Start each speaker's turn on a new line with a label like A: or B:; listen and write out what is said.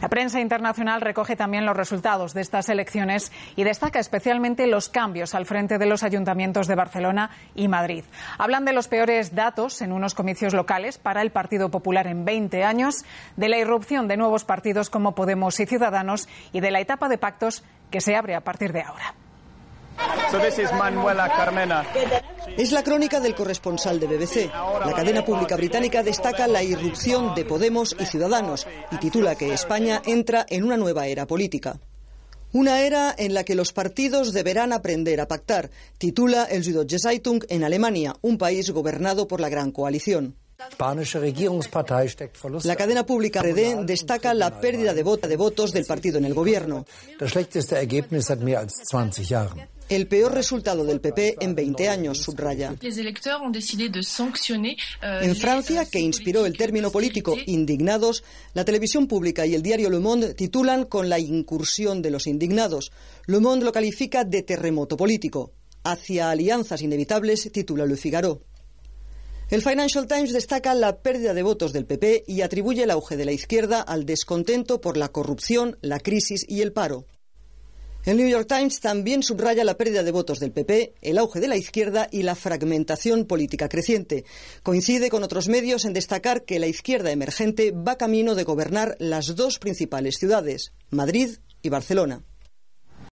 A: La prensa internacional recoge también los resultados de estas elecciones y destaca especialmente los cambios al frente de los ayuntamientos de Barcelona y Madrid. Hablan de los peores datos en unos comicios locales para el Partido Popular en 20 años, de la irrupción de nuevos partidos como Podemos y Ciudadanos y de la etapa de pactos que se abre a partir de ahora.
B: So this is Manuela Carmena. Es
C: la crónica del corresponsal de BBC. La cadena pública británica destaca la irrupción de Podemos y Ciudadanos y titula que España entra en una nueva era política. Una era en la que los partidos deberán aprender a pactar, titula el Süddeutsche Zeitung en Alemania, un país gobernado por la Gran Coalición. La cadena pública RD destaca la pérdida de, de votos del partido en el gobierno. El peor resultado del PP en 20 años, subraya.
D: Euh, en
C: Francia, que inspiró el término político indignados, la televisión pública y el diario Le Monde titulan con la incursión de los indignados. Le Monde lo califica de terremoto político. Hacia alianzas inevitables, titula Le Figaro. El Financial Times destaca la pérdida de votos del PP y atribuye el auge de la izquierda al descontento por la corrupción, la crisis y el paro. El New York Times también subraya la pérdida de votos del PP, el auge de la izquierda y la fragmentación política creciente. Coincide con otros medios en destacar que la izquierda emergente va camino de gobernar las dos principales ciudades, Madrid y Barcelona.